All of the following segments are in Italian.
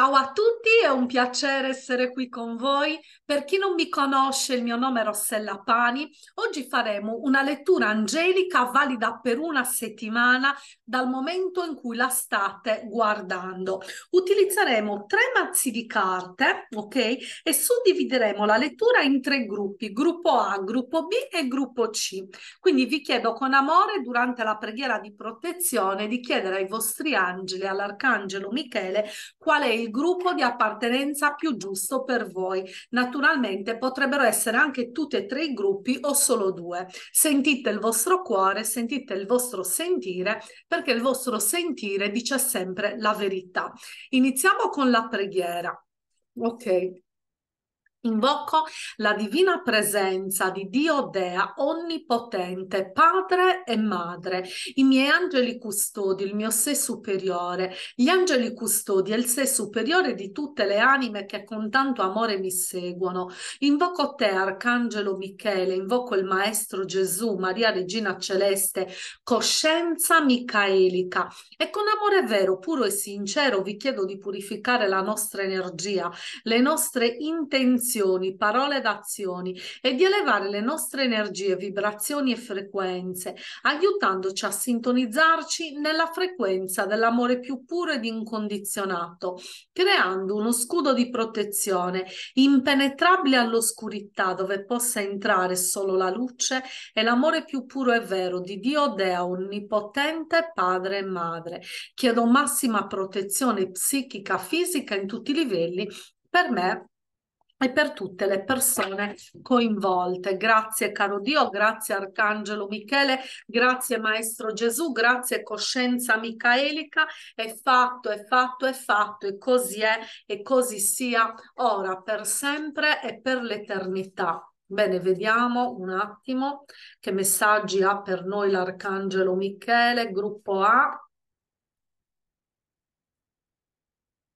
Ciao a tutti, è un piacere essere qui con voi. Per chi non mi conosce, il mio nome è Rossella Pani. Oggi faremo una lettura angelica valida per una settimana dal momento in cui la state guardando. Utilizzeremo tre mazzi di carte, ok? E suddivideremo la lettura in tre gruppi, gruppo A, gruppo B e gruppo C. Quindi vi chiedo con amore durante la preghiera di protezione di chiedere ai vostri angeli, all'arcangelo Michele, qual è il il gruppo di appartenenza più giusto per voi. Naturalmente potrebbero essere anche tutti e tre i gruppi o solo due. Sentite il vostro cuore, sentite il vostro sentire, perché il vostro sentire dice sempre la verità. Iniziamo con la preghiera. Ok. Invoco la divina presenza di Dio Dea onnipotente, padre e madre, i miei angeli custodi, il mio sé superiore, gli angeli custodi e il sé superiore di tutte le anime che con tanto amore mi seguono. Invoco te, Arcangelo Michele, invoco il Maestro Gesù, Maria Regina Celeste, coscienza micaelica. E con amore vero, puro e sincero vi chiedo di purificare la nostra energia, le nostre intenzioni intenzioni, parole ed azioni e di elevare le nostre energie, vibrazioni e frequenze, aiutandoci a sintonizzarci nella frequenza dell'amore più puro ed incondizionato, creando uno scudo di protezione impenetrabile all'oscurità dove possa entrare solo la luce e l'amore più puro e vero di Dio Dea Onnipotente, Padre e Madre. Chiedo massima protezione psichica, fisica in tutti i livelli per me e per tutte le persone coinvolte. Grazie caro Dio, grazie Arcangelo Michele, grazie Maestro Gesù, grazie Coscienza Micaelica, è fatto, è fatto, è fatto e così è e così sia ora, per sempre e per l'eternità. Bene, vediamo un attimo che messaggi ha per noi l'Arcangelo Michele, gruppo A.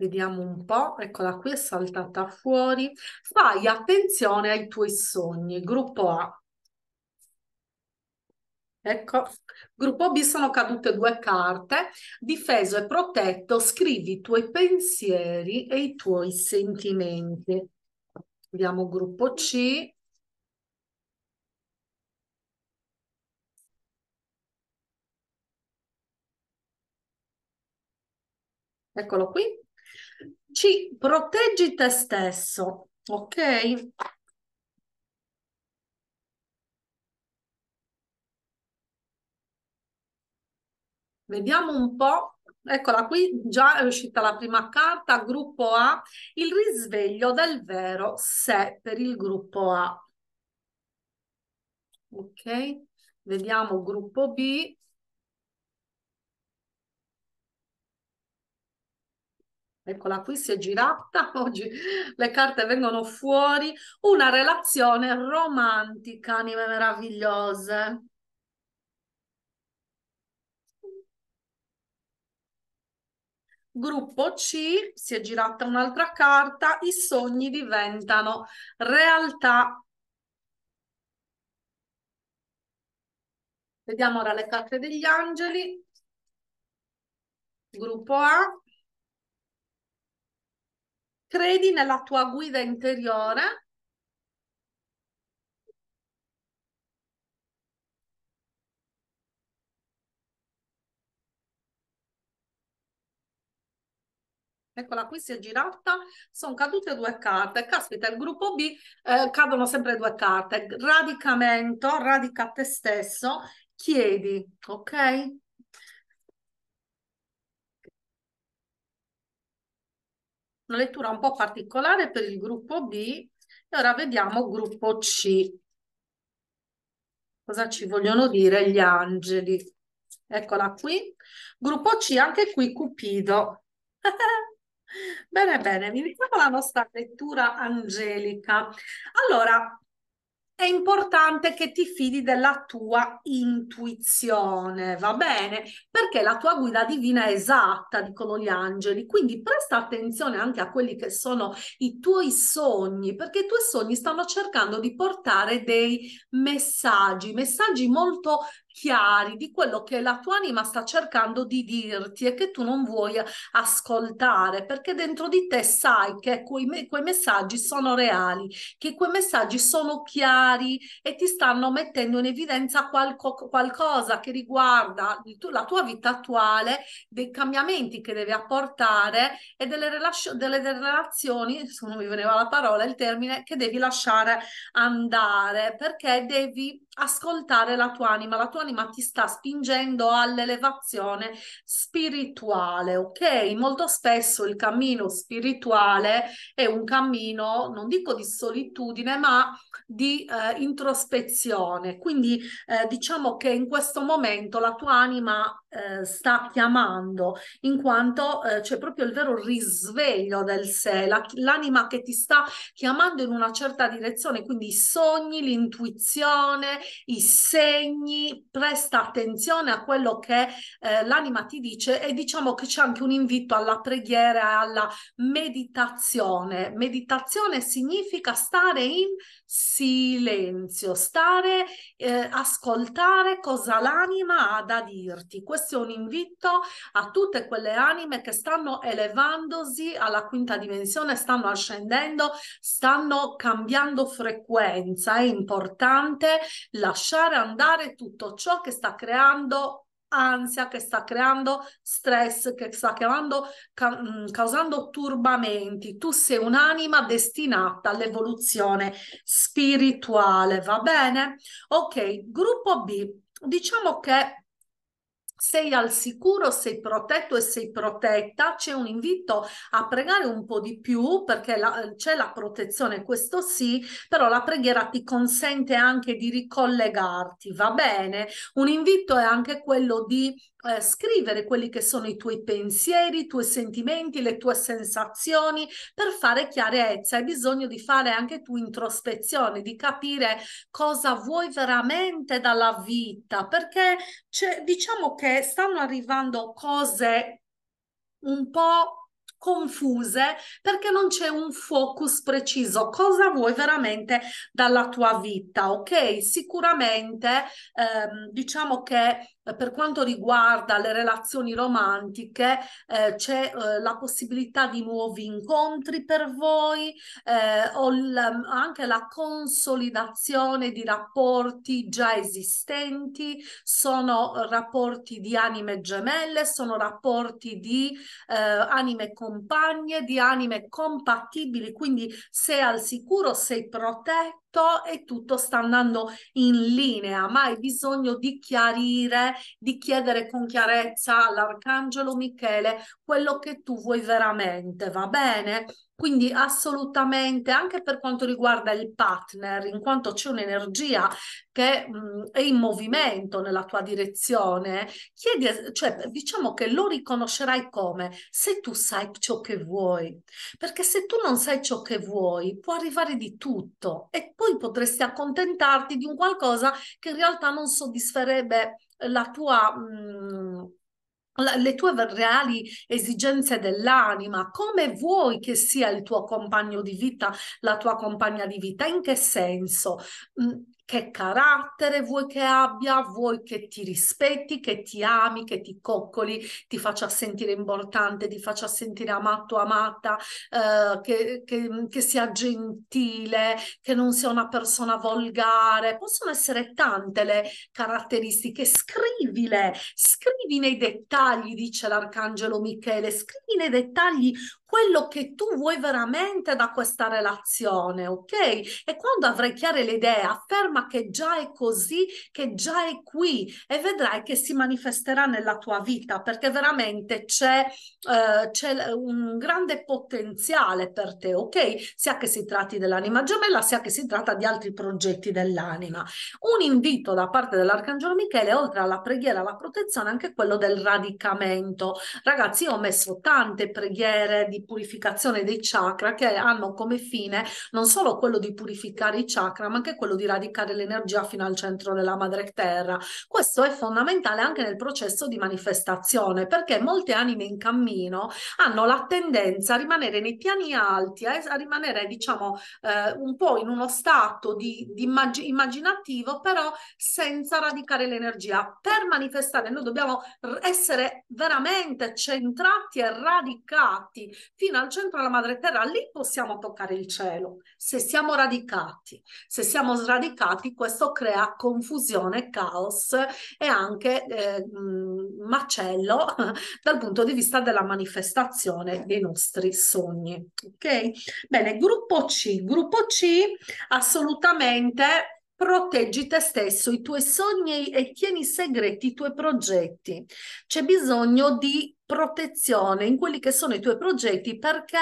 Vediamo un po', eccola qui, è saltata fuori. Fai attenzione ai tuoi sogni, gruppo A. Ecco, gruppo B sono cadute due carte, difeso e protetto, scrivi i tuoi pensieri e i tuoi sentimenti. Vediamo gruppo C. Eccolo qui, ci proteggi te stesso, ok? Vediamo un po'. Eccola qui, già è uscita la prima carta, gruppo A, il risveglio del vero sé per il gruppo A. Ok, vediamo gruppo B, eccola qui si è girata, oggi le carte vengono fuori, una relazione romantica, anime meravigliose. Gruppo C, si è girata un'altra carta, i sogni diventano realtà. Vediamo ora le carte degli angeli. Gruppo A, credi nella tua guida interiore. Eccola qui, si è girata, sono cadute due carte. Caspita, il gruppo B eh, cadono sempre due carte. Radicamento, radica te stesso, chiedi, ok? una lettura un po' particolare per il gruppo B e ora vediamo gruppo C. Cosa ci vogliono dire gli angeli? Eccola qui. Gruppo C, anche qui Cupido. bene, bene, iniziamo la nostra lettura angelica. Allora, è importante che ti fidi della tua intuizione, va bene? Perché la tua guida divina è esatta, dicono gli angeli, quindi presta attenzione anche a quelli che sono i tuoi sogni, perché i tuoi sogni stanno cercando di portare dei messaggi, messaggi molto chiari di quello che la tua anima sta cercando di dirti e che tu non vuoi ascoltare, perché dentro di te sai che quei, quei messaggi sono reali, che quei messaggi sono chiari e ti stanno mettendo in evidenza qualco, qualcosa che riguarda tu, la tua vita attuale, dei cambiamenti che devi apportare e delle, relascio- delle, delle relazioni, se non mi veniva la parola, il termine, che devi lasciare andare, perché devi ascoltare la tua anima, la tua anima ti sta spingendo all'elevazione spirituale, ok? Molto spesso il cammino spirituale è un cammino, non dico di solitudine, ma di eh, introspezione. Quindi eh, diciamo che in questo momento la tua anima eh, sta chiamando, in quanto eh, c'è proprio il vero risveglio del sé, la, l'anima che ti sta chiamando in una certa direzione, quindi i sogni, l'intuizione, i segni, presta attenzione a quello che eh, l'anima ti dice e diciamo che c'è anche un invito alla preghiera e alla meditazione. Meditazione significa stare in silenzio, stare, eh, ascoltare cosa l'anima ha da dirti. Questo è un invito a tutte quelle anime che stanno elevandosi alla quinta dimensione, stanno ascendendo, stanno cambiando frequenza. È importante lasciare andare tutto ciò che sta creando ansia, che sta creando stress, che sta creando, ca- mm, causando turbamenti. Tu sei un'anima destinata all'evoluzione spirituale, va bene? Ok, gruppo B. Diciamo che sei al sicuro, sei protetto e sei protetta, c'è un invito a pregare un po' di più perché la, c'è la protezione, questo sì, però la preghiera ti consente anche di ricollegarti, va bene? Un invito è anche quello di eh, scrivere quelli che sono i tuoi pensieri, i tuoi sentimenti, le tue sensazioni per fare chiarezza. Hai bisogno di fare anche tu introspezione, di capire cosa vuoi veramente dalla vita, perché diciamo che perché stanno arrivando cose un po' confuse perché non c'è un focus preciso. Cosa vuoi veramente dalla tua vita? Ok, sicuramente ehm, diciamo che eh, per quanto riguarda le relazioni romantiche, eh, c'è eh, la possibilità di nuovi incontri per voi eh, o l- anche la consolidazione di rapporti già esistenti, sono eh, rapporti di anime gemelle, sono rapporti di eh, anime compagne, di anime compatibili, quindi sei al sicuro, sei protetto e tutto sta andando in linea, ma hai bisogno di chiarire, di chiedere con chiarezza all'arcangelo Michele quello che tu vuoi veramente, va bene? Quindi assolutamente anche per quanto riguarda il partner, in quanto c'è un'energia che mh, è in movimento nella tua direzione, chiedi, cioè diciamo che lo riconoscerai come se tu sai ciò che vuoi, perché se tu non sai ciò che vuoi può arrivare di tutto e poi potresti accontentarti di un qualcosa che in realtà non soddisferebbe la tua... Mh, le tue reali esigenze dell'anima, come vuoi che sia il tuo compagno di vita, la tua compagna di vita, in che senso? Mm, che carattere vuoi che abbia, vuoi che ti rispetti, che ti ami, che ti coccoli, ti faccia sentire importante, ti faccia sentire amato, amata, eh, che, che, che, sia gentile, che non sia una persona volgare. Possono essere tante le caratteristiche, scrivile, scrivi nei dettagli, dice l'Arcangelo Michele, scrivi nei dettagli quello che tu vuoi veramente da questa relazione, ok? E quando avrai chiare le idee, afferma che già è così, che già è qui e vedrai che si manifesterà nella tua vita perché veramente c'è, eh, c'è un grande potenziale per te, ok? Sia che si tratti dell'anima gemella, sia che si tratta di altri progetti dell'anima. Un invito da parte dell'Arcangelo Michele, oltre alla preghiera, alla protezione, anche quello del radicamento. Ragazzi, io ho messo tante preghiere di purificazione dei chakra che hanno come fine non solo quello di purificare i chakra, ma anche quello di radicare l'energia fino al centro della madre terra. Questo è fondamentale anche nel processo di manifestazione, perché molte anime in cammino hanno la tendenza a rimanere nei piani alti, a rimanere, diciamo, eh, un po' in uno stato di, di immag- immaginativo, però senza radicare l'energia. Per manifestare noi dobbiamo essere veramente centrati e radicati fino al centro della madre terra, lì possiamo toccare il cielo. Se siamo radicati, se siamo sradicati, questo crea confusione, caos e anche eh, mm, macello dal punto di vista della manifestazione dei nostri sogni. Ok? Bene, gruppo C. Gruppo C assolutamente proteggi te stesso, i tuoi sogni e tieni segreti i tuoi progetti. C'è bisogno di protezione in quelli che sono i tuoi progetti perché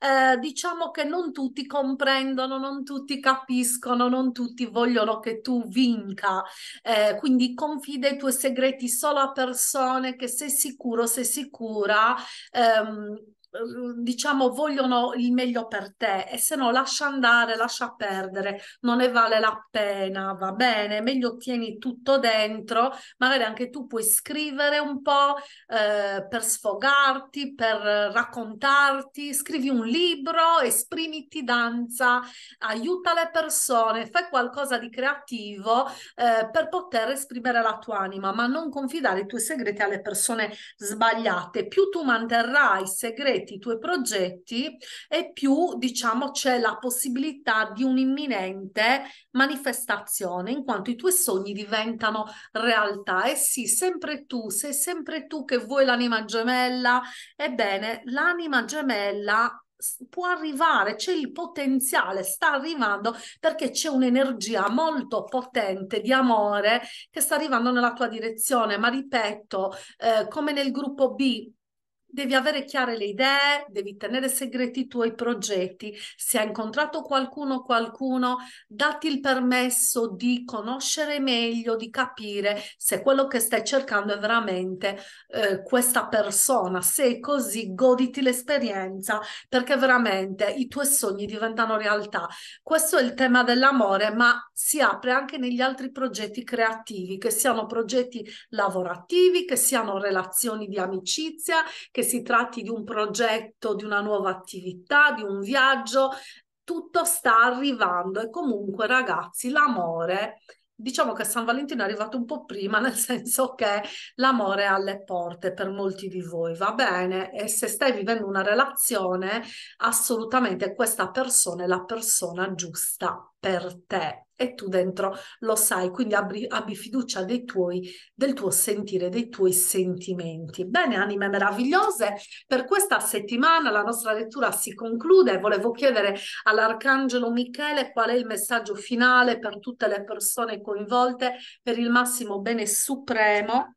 eh, diciamo che non tutti comprendono, non tutti capiscono, non tutti vogliono che tu vinca. Eh, quindi confida i tuoi segreti solo a persone che sei sicuro, sei sicura. Ehm, Ehm, diciamo vogliono il meglio per te e se no lascia andare, lascia perdere, non ne vale la pena, va bene, meglio tieni tutto dentro, magari anche tu puoi scrivere un po' eh, per sfogarti, per raccontarti, scrivi un libro, esprimiti danza, aiuta le persone, fai qualcosa di creativo eh, per poter esprimere la tua anima, ma non confidare i tuoi segreti alle persone sbagliate, più tu manterrai segreti completi i tuoi progetti e più diciamo c'è la possibilità di un'imminente manifestazione in quanto i tuoi sogni diventano realtà e sì sempre tu sei sempre tu che vuoi l'anima gemella ebbene l'anima gemella può arrivare, c'è il potenziale, sta arrivando perché c'è un'energia molto potente di amore che sta arrivando nella tua direzione, ma ripeto, eh, come nel gruppo B, devi avere chiare le idee, devi tenere segreti i tuoi progetti. Se hai incontrato qualcuno o qualcuno, datti il permesso di conoscere meglio, di capire se quello che stai cercando è veramente eh, questa persona. Se è così, goditi l'esperienza perché veramente i tuoi sogni diventano realtà. Questo è il tema dell'amore, ma si apre anche negli altri progetti creativi, che siano progetti lavorativi, che siano relazioni di amicizia, che si tratti di un progetto, di una nuova attività, di un viaggio, tutto sta arrivando e comunque ragazzi l'amore diciamo che San Valentino è arrivato un po' prima, nel senso che l'amore è alle porte per molti di voi, va bene? E se stai vivendo una relazione, assolutamente questa persona è la persona giusta per te e tu dentro lo sai, quindi abbi, abbi fiducia tuoi, del tuo sentire, dei tuoi sentimenti. Bene, anime meravigliose, per questa settimana la nostra lettura si conclude. Volevo chiedere all'Arcangelo Michele qual è il messaggio finale per tutte le persone coinvolte per il massimo bene supremo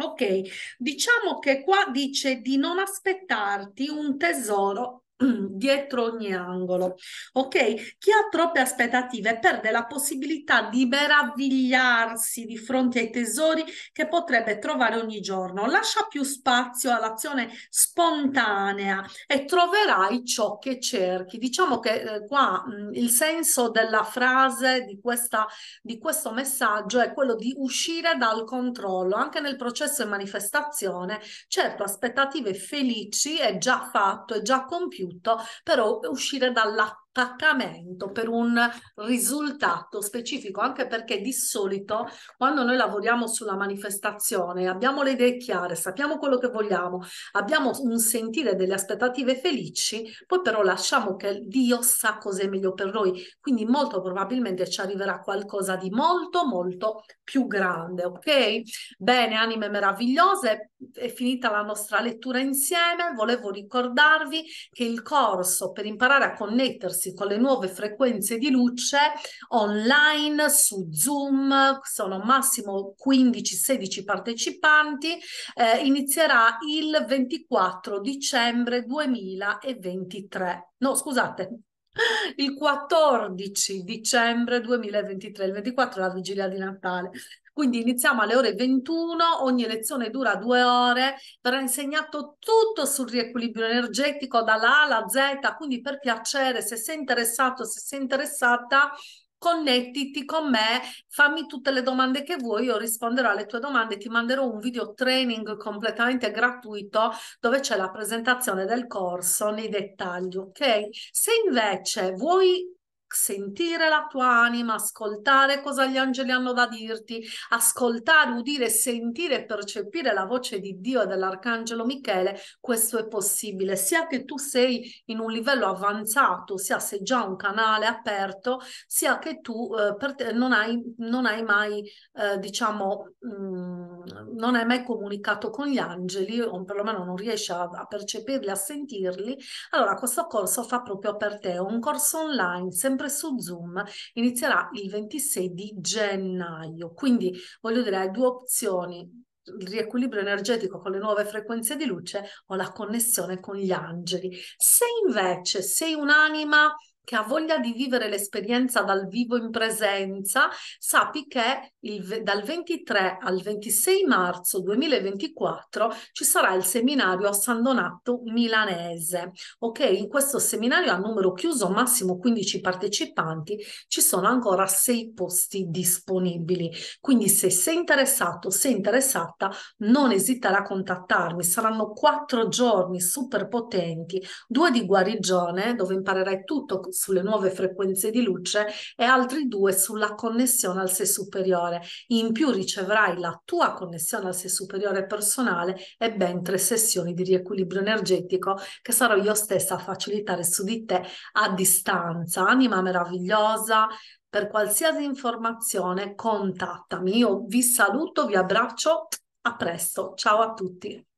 Ok, diciamo che qua dice di non aspettarti un tesoro dietro ogni angolo. Ok? Chi ha troppe aspettative perde la possibilità di meravigliarsi di fronte ai tesori che potrebbe trovare ogni giorno. Lascia più spazio all'azione spontanea e troverai ciò che cerchi. Diciamo che eh, qua mh, mm, il senso della frase di, questa, di questo messaggio è quello di uscire dal controllo anche nel processo di manifestazione. Certo, aspettative felici è già fatto, è già compiuto tutto, però uscire dalla attaccamento per un risultato specifico, anche perché di solito quando noi lavoriamo sulla manifestazione abbiamo le idee chiare, sappiamo quello che vogliamo, abbiamo un sentire delle aspettative felici, poi però lasciamo che Dio sa cos'è meglio per noi, quindi molto probabilmente ci arriverà qualcosa di molto molto più grande, ok? Bene, anime meravigliose, è finita la nostra lettura insieme, volevo ricordarvi che il corso per imparare a connettersi rivolgersi con le nuove frequenze di luce online su Zoom, sono massimo 15-16 partecipanti, eh, inizierà il 24 dicembre 2023. No, scusate, il 14 dicembre 2023, il 24 è la vigilia di Natale, quindi iniziamo alle ore 21, ogni lezione dura due ore, verrà insegnato tutto sul riequilibrio energetico dalla alla Z, quindi per piacere, se sei interessato, se sei interessata, connettiti con me, fammi tutte le domande che vuoi, io risponderò alle tue domande, ti manderò un video training completamente gratuito dove c'è la presentazione del corso nei dettagli, ok? Se invece vuoi sentire la tua anima, ascoltare cosa gli angeli hanno da dirti, ascoltare, udire, sentire e percepire la voce di Dio e dell'arcangelo Michele, questo è possibile, sia che tu sei in un livello avanzato, sia se già un canale aperto, sia che tu eh, te, non, hai, non, hai, mai, eh, diciamo, mh, mm, non hai mai comunicato con gli angeli, o perlomeno non riesci a, a percepirli, a sentirli, allora questo corso fa proprio per te, è un corso online, sempre sempre su Zoom, inizierà il 26 di gennaio. Quindi voglio dire, hai due opzioni, il riequilibrio energetico con le nuove frequenze di luce o la connessione con gli angeli. Se invece sei un'anima che ha voglia di vivere l'esperienza dal vivo in presenza, sappi che il, dal 23 al 26 marzo 2024 ci sarà il seminario a San Donato Milanese. Ok, in questo seminario a numero chiuso, massimo 15 partecipanti, ci sono ancora 6 posti disponibili. Quindi se sei interessato, sei interessata, non esitare a contattarmi. Saranno 4 giorni super potenti, 2 di guarigione dove imparerai tutto sulle nuove frequenze di luce e altri due sulla connessione al sé superiore. In più riceverai la tua connessione al sé superiore personale e ben tre sessioni di riequilibrio energetico che sarò io stessa a facilitare su di te a distanza. Anima meravigliosa, per qualsiasi informazione contattami. Io vi saluto, vi abbraccio, a presto, ciao a tutti.